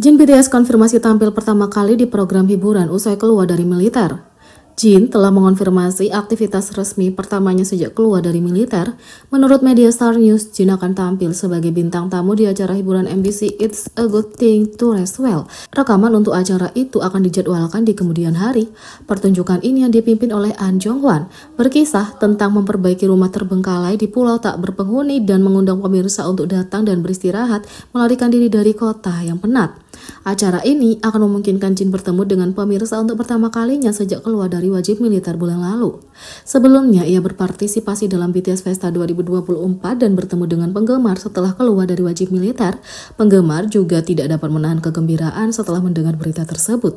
Jin BTS konfirmasi tampil pertama kali di program hiburan usai keluar dari militer. Jin telah mengonfirmasi aktivitas resmi pertamanya sejak keluar dari militer. Menurut media Star News, Jin akan tampil sebagai bintang tamu di acara hiburan MBC It's a Good Thing to Rest Well. Rekaman untuk acara itu akan dijadwalkan di kemudian hari. Pertunjukan ini yang dipimpin oleh An Jong Hwan berkisah tentang memperbaiki rumah terbengkalai di pulau tak berpenghuni dan mengundang pemirsa untuk datang dan beristirahat melarikan diri dari kota yang penat. Acara ini akan memungkinkan Jin bertemu dengan pemirsa untuk pertama kalinya sejak keluar dari wajib militer bulan lalu. Sebelumnya, ia berpartisipasi dalam BTS Festa 2024 dan bertemu dengan penggemar setelah keluar dari wajib militer. Penggemar juga tidak dapat menahan kegembiraan setelah mendengar berita tersebut.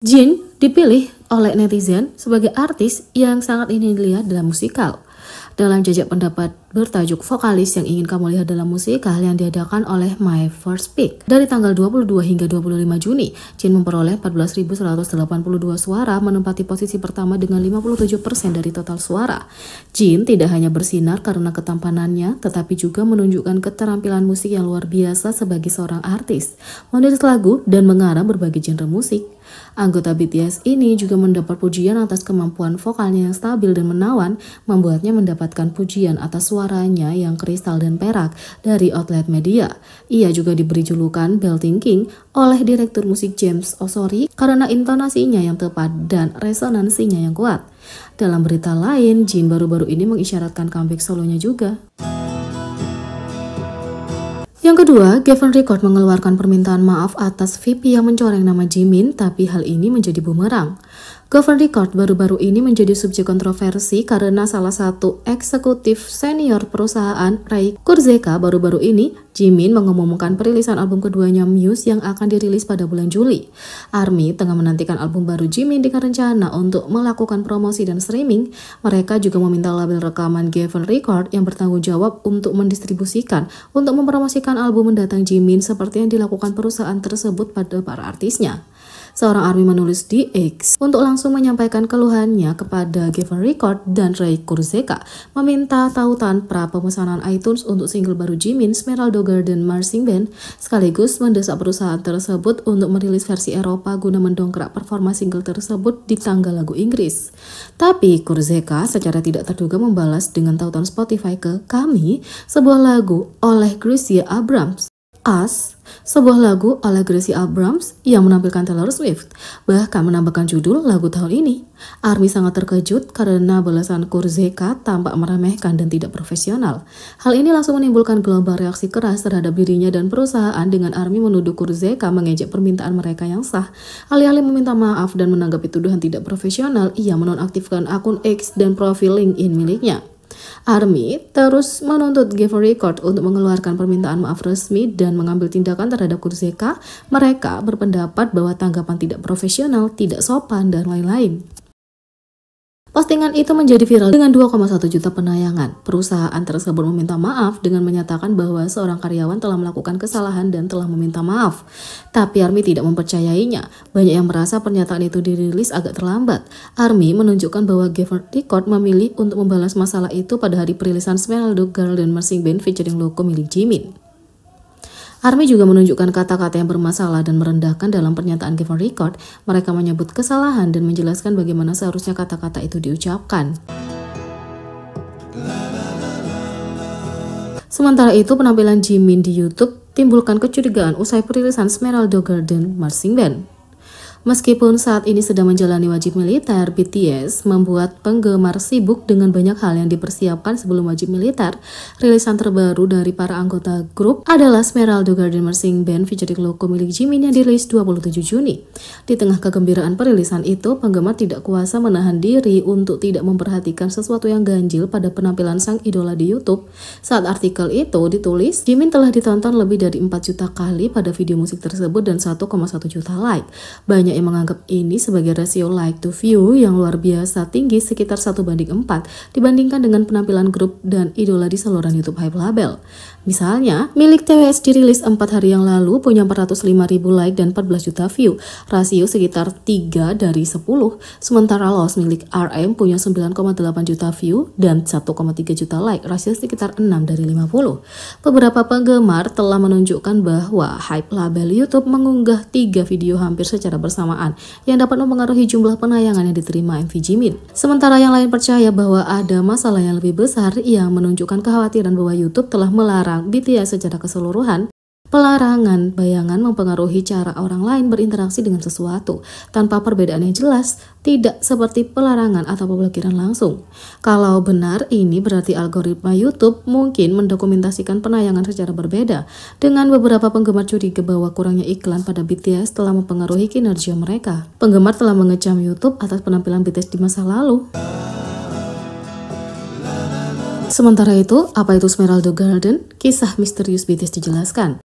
Jin dipilih oleh netizen sebagai artis yang sangat ingin dilihat dalam musikal dalam jajak pendapat bertajuk vokalis yang ingin kamu lihat dalam musik, keahlian diadakan oleh My First Pick. Dari tanggal 22 hingga 25 Juni, Jin memperoleh 14.182 suara menempati posisi pertama dengan 57% dari total suara. Jin tidak hanya bersinar karena ketampanannya, tetapi juga menunjukkan keterampilan musik yang luar biasa sebagai seorang artis, menulis lagu, dan mengarah berbagai genre musik. Anggota BTS ini juga mendapat pujian atas kemampuan vokalnya yang stabil dan menawan, membuatnya mendapatkan pujian atas suaranya yang kristal dan perak dari outlet media. Ia juga diberi julukan Belting King oleh direktur musik James Osori karena intonasinya yang tepat dan resonansinya yang kuat. Dalam berita lain, Jin baru-baru ini mengisyaratkan comeback solonya juga. Yang kedua, Gavin Record mengeluarkan permintaan maaf atas VP yang mencoreng nama Jimin, tapi hal ini menjadi bumerang. Govern Record baru-baru ini menjadi subjek kontroversi karena salah satu eksekutif senior perusahaan Ray Kurzeka baru-baru ini, Jimin mengumumkan perilisan album keduanya Muse yang akan dirilis pada bulan Juli. ARMY tengah menantikan album baru Jimin dengan rencana untuk melakukan promosi dan streaming. Mereka juga meminta label rekaman Gavin Record yang bertanggung jawab untuk mendistribusikan untuk mempromosikan album mendatang Jimin seperti yang dilakukan perusahaan tersebut pada para artisnya seorang ARMY menulis di X untuk langsung menyampaikan keluhannya kepada Gavin Record dan Ray Kurzeka, meminta tautan pra pemesanan iTunes untuk single baru Jimin, Smeraldo Garden Marching Band, sekaligus mendesak perusahaan tersebut untuk merilis versi Eropa guna mendongkrak performa single tersebut di tangga lagu Inggris. Tapi Kurzeka secara tidak terduga membalas dengan tautan Spotify ke kami sebuah lagu oleh Gracia Abrams. Us, sebuah lagu oleh Gracie Abrams yang menampilkan Taylor Swift, bahkan menambahkan judul lagu tahun ini. ARMY sangat terkejut karena balasan Kurzeka tampak meremehkan dan tidak profesional. Hal ini langsung menimbulkan gelombang reaksi keras terhadap dirinya dan perusahaan dengan ARMY menuduh Kurzeka mengejek permintaan mereka yang sah. Alih-alih meminta maaf dan menanggapi tuduhan tidak profesional, ia menonaktifkan akun X dan profil LinkedIn miliknya. Army terus menuntut a Record untuk mengeluarkan permintaan maaf resmi dan mengambil tindakan terhadap Kurzeka. Mereka berpendapat bahwa tanggapan tidak profesional, tidak sopan, dan lain-lain. Postingan itu menjadi viral dengan 2,1 juta penayangan. Perusahaan tersebut meminta maaf dengan menyatakan bahwa seorang karyawan telah melakukan kesalahan dan telah meminta maaf. Tapi Army tidak mempercayainya. Banyak yang merasa pernyataan itu dirilis agak terlambat. Army menunjukkan bahwa Gavin Record memilih untuk membalas masalah itu pada hari perilisan Smell Dog Girl dan Marching Band featuring Loco milik Jimin. Army juga menunjukkan kata-kata yang bermasalah dan merendahkan dalam pernyataan Given Record. Mereka menyebut kesalahan dan menjelaskan bagaimana seharusnya kata-kata itu diucapkan. Sementara itu, penampilan Jimin di YouTube timbulkan kecurigaan usai perilisan Smeraldo Garden Marching Band. Meskipun saat ini sedang menjalani wajib militer, BTS membuat penggemar sibuk dengan banyak hal yang dipersiapkan sebelum wajib militer. Rilisan terbaru dari para anggota grup adalah Smeraldo Garden Marching Band featuring Loco milik Jimin yang dirilis 27 Juni. Di tengah kegembiraan perilisan itu, penggemar tidak kuasa menahan diri untuk tidak memperhatikan sesuatu yang ganjil pada penampilan sang idola di YouTube. Saat artikel itu ditulis, Jimin telah ditonton lebih dari 4 juta kali pada video musik tersebut dan 1,1 juta like. Banyak banyak yang menganggap ini sebagai rasio like to view yang luar biasa tinggi sekitar satu banding 4 dibandingkan dengan penampilan grup dan idola di saluran YouTube Hype Label. Misalnya, milik TWS dirilis 4 hari yang lalu punya 405 ribu like dan 14 juta view, rasio sekitar 3 dari 10. Sementara Los milik RM punya 9,8 juta view dan 1,3 juta like, rasio sekitar 6 dari 50. Beberapa penggemar telah menunjukkan bahwa Hype Label YouTube mengunggah 3 video hampir secara bersama bersamaan yang dapat mempengaruhi jumlah penayangan yang diterima MV Jimin. Sementara yang lain percaya bahwa ada masalah yang lebih besar yang menunjukkan kekhawatiran bahwa YouTube telah melarang BTS secara keseluruhan Pelarangan bayangan mempengaruhi cara orang lain berinteraksi dengan sesuatu tanpa perbedaan yang jelas, tidak seperti pelarangan atau pemblokiran langsung. Kalau benar, ini berarti algoritma YouTube mungkin mendokumentasikan penayangan secara berbeda dengan beberapa penggemar curiga bahwa kurangnya iklan pada BTS telah mempengaruhi kinerja mereka. Penggemar telah mengecam YouTube atas penampilan BTS di masa lalu. Sementara itu, apa itu Smeraldo Garden? Kisah misterius BTS dijelaskan.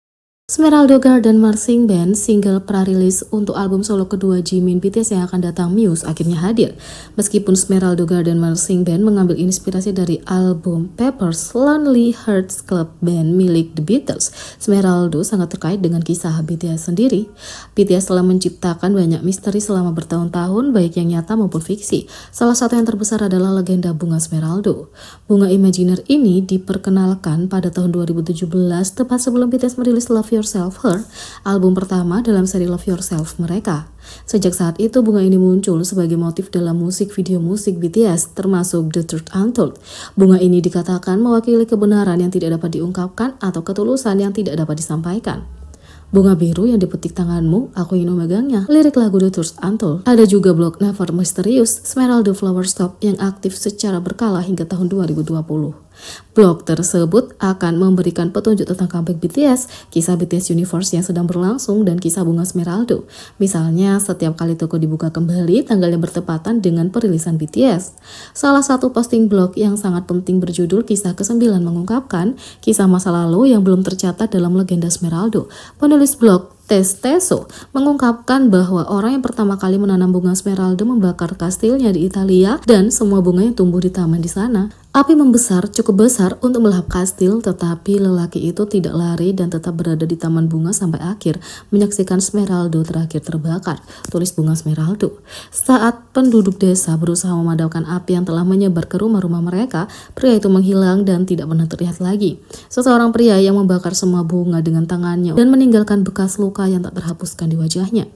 Smeraldo Garden Marching Band, single prarilis untuk album solo kedua Jimin BTS yang akan datang Muse, akhirnya hadir. Meskipun Smeraldo Garden Marching Band mengambil inspirasi dari album Papers Lonely Hearts Club Band milik The Beatles, Smeraldo sangat terkait dengan kisah BTS sendiri. BTS telah menciptakan banyak misteri selama bertahun-tahun, baik yang nyata maupun fiksi. Salah satu yang terbesar adalah legenda bunga Smeraldo. Bunga Imaginer ini diperkenalkan pada tahun 2017, tepat sebelum BTS merilis Love Yourself Her, album pertama dalam seri Love Yourself mereka. Sejak saat itu, bunga ini muncul sebagai motif dalam musik video musik BTS, termasuk The Truth Untold. Bunga ini dikatakan mewakili kebenaran yang tidak dapat diungkapkan atau ketulusan yang tidak dapat disampaikan. Bunga biru yang dipetik tanganmu, aku ingin memegangnya. Lirik lagu The Truth Untold. Ada juga blog Never Mysterious, Smeral The Flower Stop yang aktif secara berkala hingga tahun 2020. Blog tersebut akan memberikan petunjuk tentang comeback BTS, kisah BTS Universe yang sedang berlangsung, dan kisah bunga Smeraldo. Misalnya, setiap kali toko dibuka kembali, tanggalnya bertepatan dengan perilisan BTS. Salah satu posting blog yang sangat penting berjudul Kisah ke-9 mengungkapkan kisah masa lalu yang belum tercatat dalam legenda Smeraldo. Penulis blog Tes Teso mengungkapkan bahwa orang yang pertama kali menanam bunga smeraldo membakar kastilnya di Italia dan semua bunga yang tumbuh di taman di sana. Api membesar cukup besar untuk melahap kastil, tetapi lelaki itu tidak lari dan tetap berada di taman bunga sampai akhir, menyaksikan Smeraldo terakhir terbakar, tulis bunga Smeraldo. Saat penduduk desa berusaha memadamkan api yang telah menyebar ke rumah-rumah mereka, pria itu menghilang dan tidak pernah terlihat lagi. Seseorang pria yang membakar semua bunga dengan tangannya dan meninggalkan bekas luka yang tak terhapuskan di wajahnya.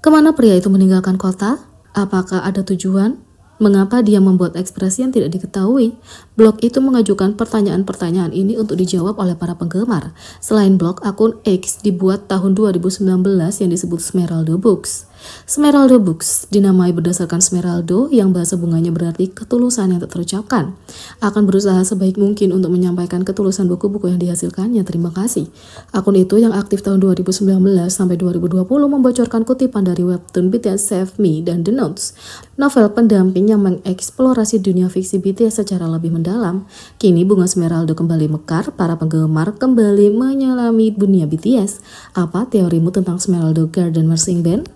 Kemana pria itu meninggalkan kota? Apakah ada tujuan? Mengapa dia membuat ekspresi yang tidak diketahui? Blog itu mengajukan pertanyaan-pertanyaan ini untuk dijawab oleh para penggemar. Selain blog, akun X dibuat tahun 2019 yang disebut Smeraldo Books. Smeraldo Books dinamai berdasarkan Smeraldo yang bahasa bunganya berarti ketulusan yang tak terucapkan. Akan berusaha sebaik mungkin untuk menyampaikan ketulusan buku-buku yang dihasilkannya. Terima kasih. Akun itu yang aktif tahun 2019 sampai 2020 membocorkan kutipan dari webtoon BTS Save Me dan The Notes. Novel pendamping yang mengeksplorasi dunia fiksi BTS secara lebih mendalam. Kini bunga Smeraldo kembali mekar, para penggemar kembali menyelami dunia BTS. Apa teorimu tentang Smeraldo Garden Marching Band?